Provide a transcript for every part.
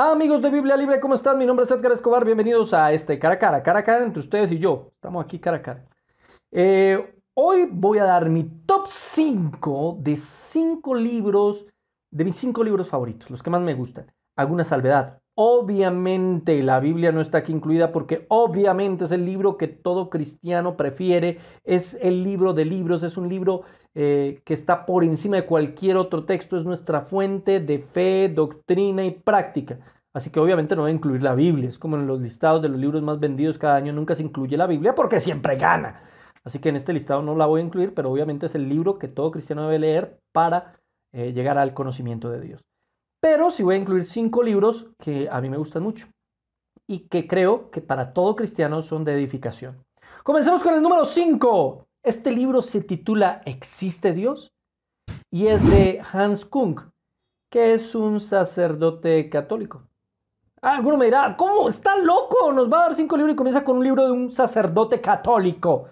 Ah, amigos de Biblia Libre, ¿cómo están? Mi nombre es Edgar Escobar, bienvenidos a este cara a cara, cara a cara entre ustedes y yo. Estamos aquí cara a cara. Eh, hoy voy a dar mi top 5 de 5 libros, de mis 5 libros favoritos, los que más me gustan. Alguna salvedad. Obviamente la Biblia no está aquí incluida porque obviamente es el libro que todo cristiano prefiere, es el libro de libros, es un libro eh, que está por encima de cualquier otro texto, es nuestra fuente de fe, doctrina y práctica. Así que obviamente no voy a incluir la Biblia, es como en los listados de los libros más vendidos cada año nunca se incluye la Biblia porque siempre gana. Así que en este listado no la voy a incluir, pero obviamente es el libro que todo cristiano debe leer para eh, llegar al conocimiento de Dios. Pero sí voy a incluir cinco libros que a mí me gustan mucho y que creo que para todo cristiano son de edificación. Comencemos con el número 5, este libro se titula ¿Existe Dios? y es de Hans Kung, que es un sacerdote católico. Ah, alguno me dirá, ¿cómo? ¿Está loco? Nos va a dar cinco libros y comienza con un libro de un sacerdote católico.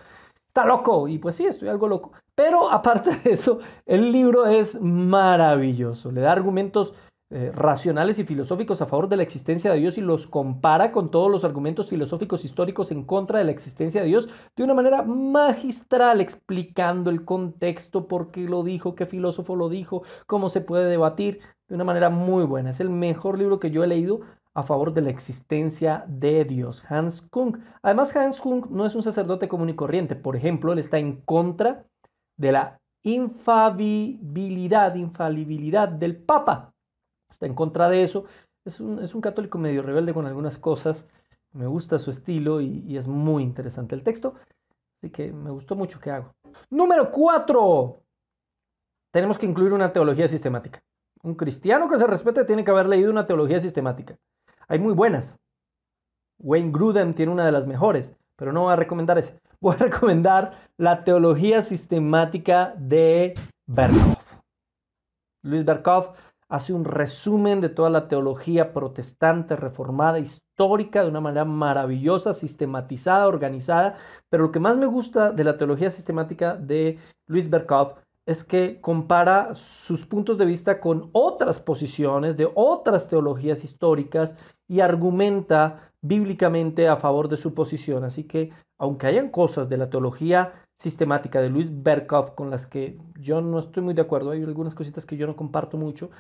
Está loco. Y pues sí, estoy algo loco. Pero aparte de eso, el libro es maravilloso. Le da argumentos eh, racionales y filosóficos a favor de la existencia de Dios y los compara con todos los argumentos filosóficos históricos en contra de la existencia de Dios de una manera magistral, explicando el contexto, por qué lo dijo, qué filósofo lo dijo, cómo se puede debatir, de una manera muy buena. Es el mejor libro que yo he leído a favor de la existencia de Dios, Hans Kung. Además, Hans Kung no es un sacerdote común y corriente. Por ejemplo, él está en contra de la infalibilidad, infalibilidad del Papa está en contra de eso. Es un, es un católico medio rebelde con algunas cosas. Me gusta su estilo y, es muy interesante el texto. Así que me gustó mucho que hago. Número 4. Tenemos que incluir una teología sistemática. Un cristiano que se respete tiene que haber leído una teología sistemática. Hay muy buenas. Wayne Grudem tiene una de las mejores, pero no voy a recomendar esa. Voy a recomendar la teología sistemática de Berkhoff. Luis Berkhoff hace un resumen de toda la teología protestante, reformada, histórica, de una manera maravillosa, sistematizada, organizada. Pero lo que más me gusta de la teología sistemática de Luis Berkov es que compara sus puntos de vista con otras posiciones de otras teologías históricas y argumenta bíblicamente a favor de su posición. Así que, aunque hayan cosas de la teología sistemática de Luis Berkoff con las que yo no estoy muy de acuerdo, hay algunas cositas que yo no comparto mucho,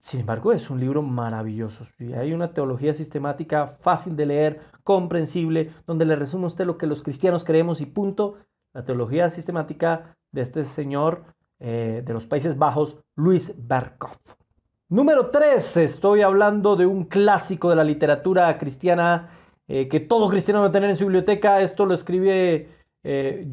sin embargo es un libro maravilloso. Y hay una teología sistemática fácil de leer, comprensible, donde le resume usted lo que los cristianos creemos y punto. La teología sistemática de este señor eh, de los Países Bajos, Luis Berkoff. Número 3, estoy hablando de un clásico de la literatura cristiana eh, que todo cristiano a tener en su biblioteca. Esto lo escribe eh,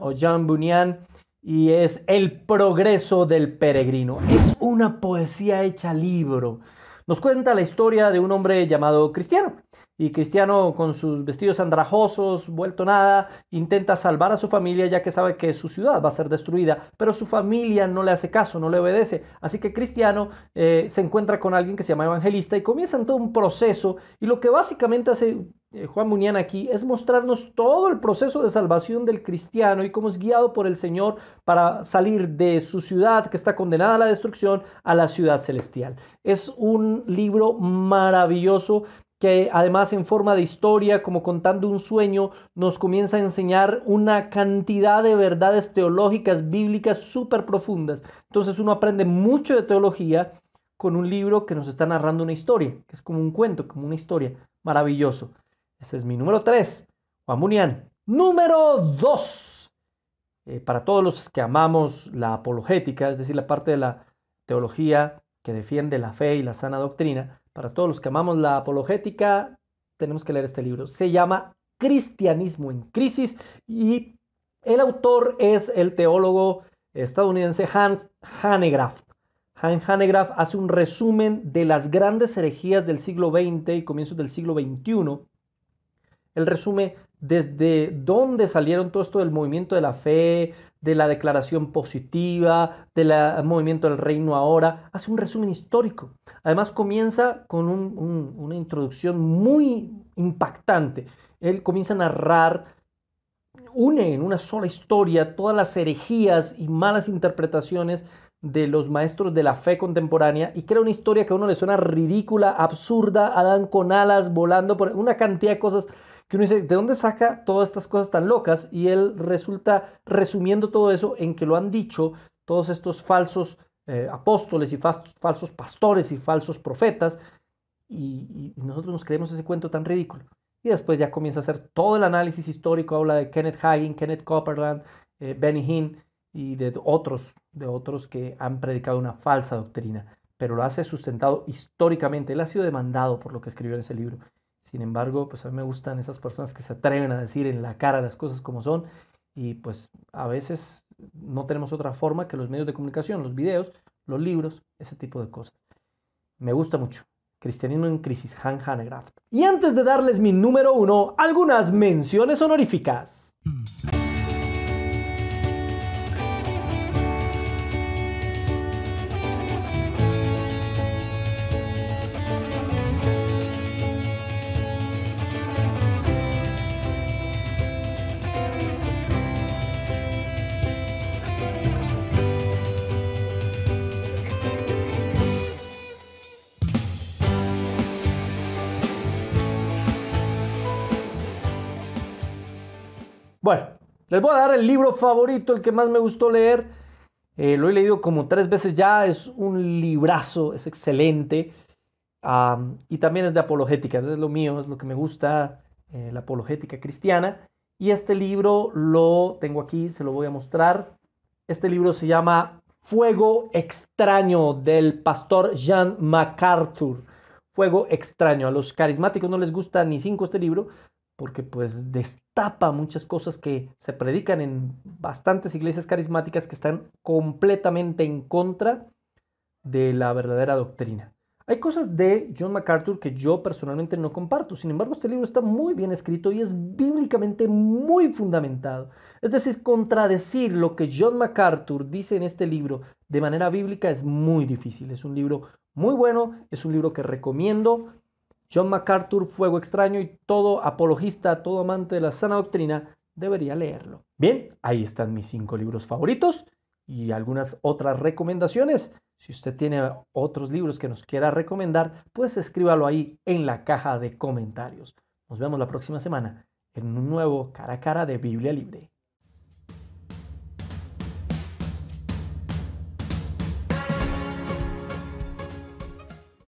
o Jean Bunyan y es El progreso del peregrino. Es una poesía hecha libro. Nos cuenta la historia de un hombre llamado Cristiano, y Cristiano con sus vestidos andrajosos, vuelto nada, intenta salvar a su familia ya que sabe que su ciudad va a ser destruida, pero su familia no le hace caso, no le obedece. Así que Cristiano eh, se encuentra con alguien que se llama Evangelista y comienzan todo un proceso y lo que básicamente hace eh, Juan Muñán aquí es mostrarnos todo el proceso de salvación del cristiano y cómo es guiado por el Señor para salir de su ciudad que está condenada a la destrucción a la ciudad celestial. Es un libro maravilloso que además en forma de historia, como contando un sueño, nos comienza a enseñar una cantidad de verdades teológicas, bíblicas, súper profundas. Entonces uno aprende mucho de teología con un libro que nos está narrando una historia, que es como un cuento, como una historia. Maravilloso. Ese es mi número 3, Juan Munián. Número 2. Eh, para todos los que amamos la apologética, es decir, la parte de la teología que defiende la fe y la sana doctrina, para todos los que amamos la apologética, tenemos que leer este libro. Se llama Cristianismo en Crisis y el autor es el teólogo estadounidense Hans Hanegraaff. Hans Hanegraaff hace un resumen de las grandes herejías del siglo XX y comienzos del siglo XXI. El resumen desde dónde salieron todo esto del movimiento de la fe, de la declaración positiva, del movimiento del reino ahora, hace un resumen histórico. Además comienza con una introducción muy impactante. Él comienza a narrar, une en una sola historia todas las herejías y malas interpretaciones de los maestros de la fe contemporánea y crea una historia que a uno le suena ridícula, absurda, Adán con alas volando, por una cantidad de cosas que uno dice, ¿de dónde saca todas estas cosas tan locas? Y él resulta resumiendo todo eso en que lo han dicho todos estos falsos eh, apóstoles y falsos pastores y falsos profetas, y, nosotros nos creemos ese cuento tan ridículo. Y después ya comienza a hacer todo el análisis histórico, habla de Kenneth Hagin, Kenneth Copperland, eh, Benny Hinn y de otros, de otros que han predicado una falsa doctrina, pero lo hace sustentado históricamente. Él ha sido demandado por lo que escribió en ese libro sin embargo, pues a mí me gustan esas personas que se atreven a decir en la cara las cosas como son y pues a veces no tenemos otra forma que los medios de comunicación, los videos, los libros, ese tipo de cosas. Me gusta mucho. Cristianismo en crisis, Han Hanegraft. Y antes de darles mi número uno, algunas menciones honoríficas. Bueno, les voy a dar el libro favorito, el que más me gustó leer. Eh, lo he leído como tres veces ya, es un librazo, es excelente. y también es de apologética, es lo mío, es lo que me gusta, eh, la apologética cristiana. Y este libro lo tengo aquí, se lo voy a mostrar. Este libro se llama Fuego extraño del pastor Jean MacArthur. Fuego extraño. A los carismáticos no les gusta ni cinco este libro, porque pues destapa muchas cosas que se predican en bastantes iglesias carismáticas que están completamente en contra de la verdadera doctrina. Hay cosas de John MacArthur que yo personalmente no comparto, sin embargo este libro está muy bien escrito y es bíblicamente muy fundamentado. Es decir, contradecir lo que John MacArthur dice en este libro de manera bíblica es muy difícil. Es un libro muy bueno, es un libro que recomiendo, John MacArthur, Fuego Extraño y todo apologista, todo amante de la sana doctrina debería leerlo. Bien, ahí están mis cinco libros favoritos y algunas otras recomendaciones. Si usted tiene otros libros que nos quiera recomendar, pues escríbalo ahí en la caja de comentarios. Nos vemos la próxima semana en un nuevo cara a cara de Biblia Libre.